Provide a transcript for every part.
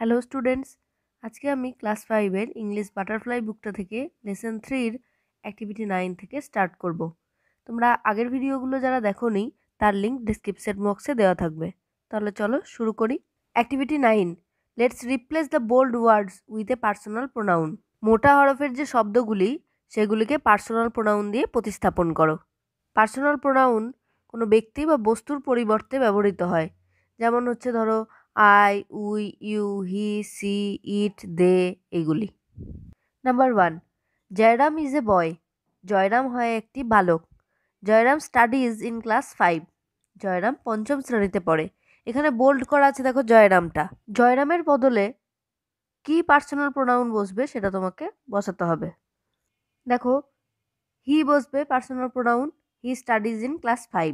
hello students আজকে আমি class ফাইভের ইংলিশ বাটারফ্লাই বুকটা থেকে লেসন থ্রির অ্যাক্টিভিটি নাইন থেকে স্টার্ট করব তোমরা আগের ভিডিওগুলো যারা দেখোনি তার লিঙ্ক ডিসক্রিপশন বক্সে দেওয়া থাকবে তাহলে চলো শুরু করি activity nine let's replace the bold words with a personal pronoun মোটা হরফের যে শব্দগুলি সেগুলিকে পার্সোনাল প্রোনাউন দিয়ে প্রতিস্থাপন করো পার্সোনাল প্রোনাউন কোনো ব্যক্তি বা বস্তুর পরিবর্তে ব্যবহৃত হয় যেমন হচ্ছে ধরো I we you he she it they এগুলি number one Jayram is a boy Jayram হয় একটি বালক Jayram studies in class five Jayram পঞ্চম শ্রেণীতে পড়ে এখানে বোল্ড করা আছে দেখো জয়রামটা জয়রামের বদলে কি পার্সোনাল প্রোনাউন বসবে সেটা তোমাকে বসাতে হবে দেখো হি বসবে personal pronoun he studies in class five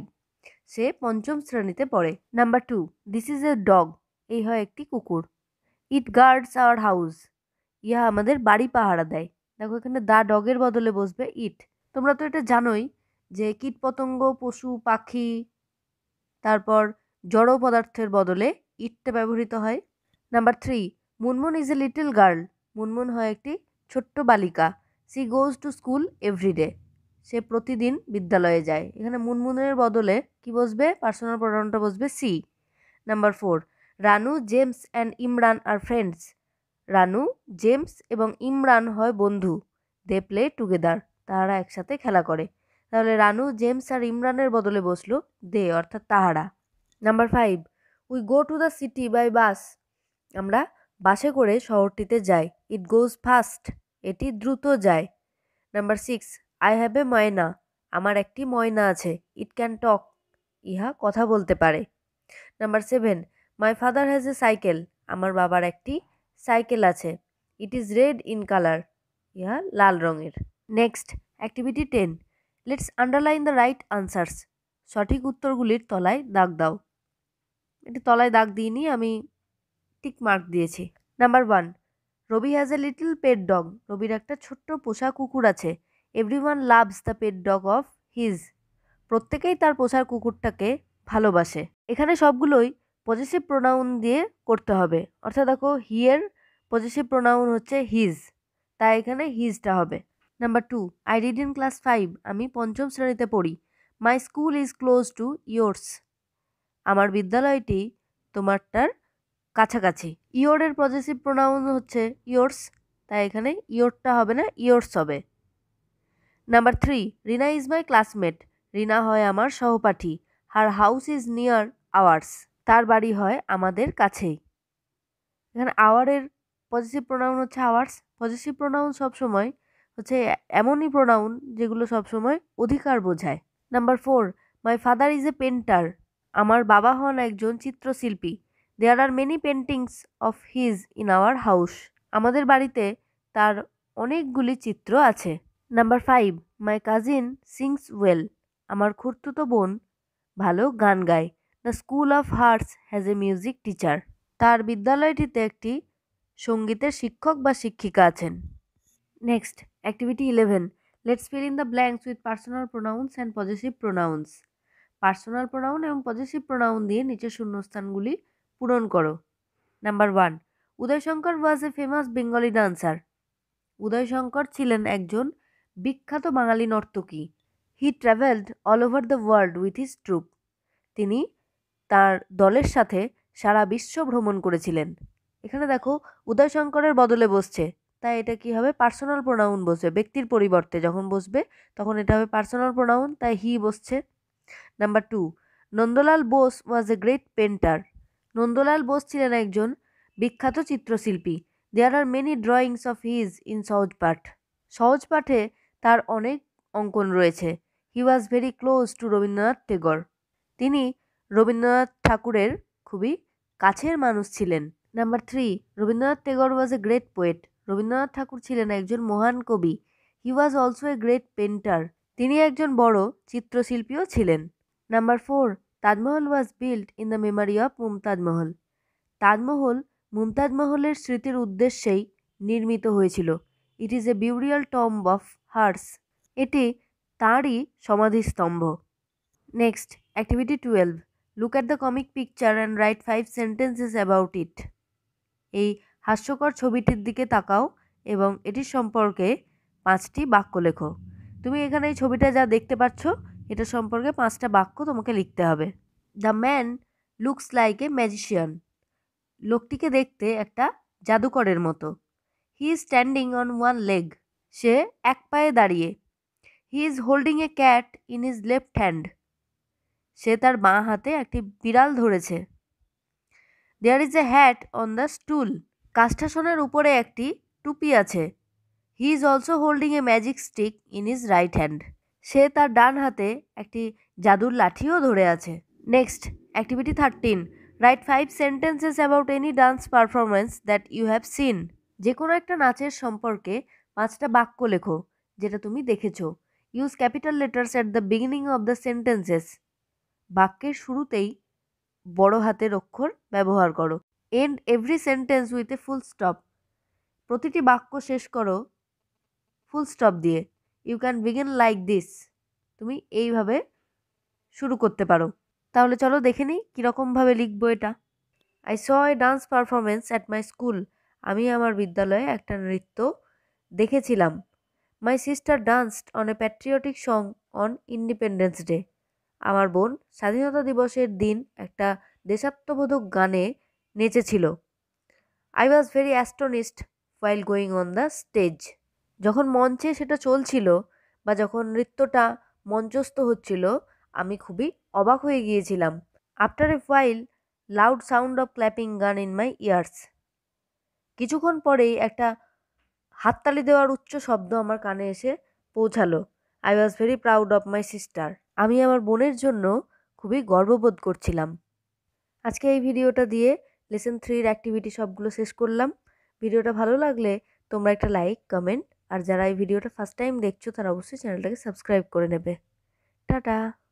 সে পঞ্চম শ্রেণীতে পড়ে number two this is a dog এই হয় একটি কুকুর ইট গার্ডস আওয়ার হাউস ইহা আমাদের বাড়ি পাহারা দেয় দেখো এখানে দা ডগের বদলে বসবে ইট তোমরা তো এটা জানোই যে কীটপতঙ্গ পশু পাখি তারপর জড় পদার্থের বদলে ইটটা ব্যবহৃত হয় number three Munmun is a little girl Munmun হয় একটি ছোট্ট বালিকা she goes to school every day সে প্রতিদিন বিদ্যালয়ে যায় এখানে মুনমুনের বদলে কি বসবে পার্সোনাল প্রোডাউনটা বসবে she number four Ranu James and Imran are friends Ranu James এবং ইমরান হয় বন্ধু দে প্লে টুগেদার তাহারা একসাথে খেলা করে তাহলে রানু জেমস আর ইমরানের বদলে বসল দে অর্থাৎ তাহারা number five we go to the city by bus আমরা বাসে করে শহরটিতে যাই ইট গোজ ফাস্ট এটি দ্রুত যায় number six I have a myna আমার একটি ময়না আছে ইট ক্যান টক ইহা কথা বলতে পারে number seven my father has a cycle আমার বাবার একটি সাইকেল আছে it is red in colour ইহা লাল রঙের next activity ten let's underline the right answers সঠিক উত্তরগুলির তলায় দাগ দাও এটি তলায় দাগ দিইনি আমি টিক মার্ক দিয়েছি number one Rabi has a little pet dog রবির একটা ছোট্ট পোষা কুকুর আছে everyone loves the pet dog of his প্রত্যেকেই তার পোষার কুকুরটাকে ভালোবাসে এখানে সবগুলোই পজিটিভ প্রোনাউন দিয়ে করতে হবে অর্থাৎ দেখো হিয়ের পজিটিভ প্রোনাউন হচ্ছে হিজ তাই এখানে হিজটা হবে number two I read in class five আমি পঞ্চম শ্রেণীতে পড়ি my school is close to yours আমার বিদ্যালয়টি তোমারটার কাছাকাছি ইয়োরের পজিটিভ প্রোনাউন হচ্ছে ইয়োর্স তাই এখানে ইয়োরটা হবে না ইয়োর্স হবে number three Rina is my classmate Rina হয় আমার সহপাঠী her house is near ours তার বাড়ি হয় আমাদের কাছেই এখানে আওয়ারের পজিটিভ প্রোনাউন হচ্ছে আওয়ার্স পজিটিভ প্রোনাউন সবসময় হচ্ছে এমনই প্রোনাউন যেগুলো সবসময় অধিকার বোঝায় number four my father is a painter আমার বাবা হন একজন চিত্রশিল্পী there are many paintings of his in our house আমাদের বাড়িতে তার অনেকগুলি চিত্র আছে number five my cousin sings well আমার খুর্তুতো বোন ভালো গান গায় the school of hers has a music teacher তার বিদ্যালয়টিতে একটি সঙ্গীতের শিক্ষক বা শিক্ষিকা আছেন next activity eleven let's fill in the blanks with personal pronouns and possessive pronouns personal pronoun এবং পজিটিভ প্রোনাউন দিয়ে নিচের শূন্যস্থানগুলি পূরণ করো number one Uday Shankar was a famous Bengali dancer Uday Shankar ছিলেন একজন বিখ্যাত বাঙালি নর্তকী he travelled all over the world with his troupe তিনি তার দলের সাথে সারা বিশ্ব ভ্রমণ করেছিলেন এখানে দেখো উদয়শঙ্করের বদলে বসছে তাই এটা কি হবে পার্সোনাল প্রোনাউন বসবে ব্যক্তির পরিবর্তে যখন বসবে তখন এটা হবে পার্সোনাল প্রোনাউন তাই হি বসছে number two Nandalal Bose was a great painter Nandalal Bose ছিলেন একজন বিখ্যাত চিত্রশিল্পী there are many drawings of his in Sahaj Path সহজ পাঠে তার অনেক অঙ্কন রয়েছে he was very close to Rabindranath Tagore তিনি রবীন্দ্রনাথ ঠাকুরের খুবই কাছের মানুষ ছিলেন number three Rabindranath Tagore was a great poet Rabindranath Thakur ছিলেন একজন মহান কবি he was also a great painter তিনি একজন বড় চিত্রশিল্পীও ছিলেন number four Taj Mahal was built in the memory of Mumtaz Mahal Taj Mahal মুমতাজমহলের স্মৃতির উদ্দেশ্যেই নির্মিত হয়েছিল it is a burial tomb of hers এটি তাঁরই সমাধিস্তম্ভ next activity twelve look at the comic picture and write five sentences about it এই হাস্যকর ছবিটির দিকে তাকাও এবং এটির সম্পর্কে পাঁচটি বাক্য লেখো তুমি এখানে এই ছবিটা যা দেখতে পাচ্ছ এটা সম্পর্কে পাঁচটা বাক্য তোমাকে লিখতে হবে the man looks like a magician লোকটিকে দেখতে একটা জাদুকরের মতো he is standing on one leg সে এক পায়ে দাঁড়িয়ে he is holding a cat in his left hand সে তার বাঁ হাতে একটি বিড়াল ধরেছে there is a hat on the stool কাষ্ঠাসনের উপরে একটি টুপি আছে he is also holding a magic stick in his right hand সে তার ডান হাতে একটি জাদুর লাঠিও ধরে আছে next activity thirteen write five sentences about any dance performance that you have seen যে কোনো একটা নাচের সম্পর্কে পাঁচটা বাক্য লেখো যেটা তুমি দেখেছো use capital letters at the beginning of the sentences বাক্যের শুরুতেই বড় হাতের অক্ষর ব্যবহার করো end every sentence with a full stop প্রতিটি বাক্য শেষ করো ফুল স্টপ দিয়ে you can begin like this তুমি এইভাবে শুরু করতে পারো তাহলে চলো দেখে নিই কীরকমভাবে লিখবো এটা I saw a dance performance at my school আমি আমার বিদ্যালয়ে একটা নৃত্য দেখেছিলাম my sister danced on a patriotic song on independence day আমার বোন স্বাধীনতা দিবসের দিন একটা দেশাত্মবোধক গানে নেচেছিল I was very astonished while going on the stage যখন মঞ্চে সেটা চলছিল বা যখন নৃত্যটা মঞ্চস্থ হচ্ছিল আমি খুবই অবাক হয়ে গিয়েছিলাম after a while loud sound of clapping came in my ears কিছুক্ষণ পরেই একটা হাততালি দেওয়ার উচ্চ শব্দ আমার কানে এসে পৌঁছালো I was very proud of my sister আমি আমার বোনের জন্য খুবই গর্ববোধ করছিলাম আজকে এই ভিডিওটা দিয়ে লেসন থ্রির অ্যাক্টিভিটি সবগুলো শেষ করলাম ভিডিওটা ভালো লাগলে তোমরা একটা লাইক কমেন্ট আর যারা এই ভিডিওটা ফার্স্ট টাইম দেখছো তারা অবশ্যই চ্যানেলটাকে সাবস্ক্রাইব করে নেবে টাটা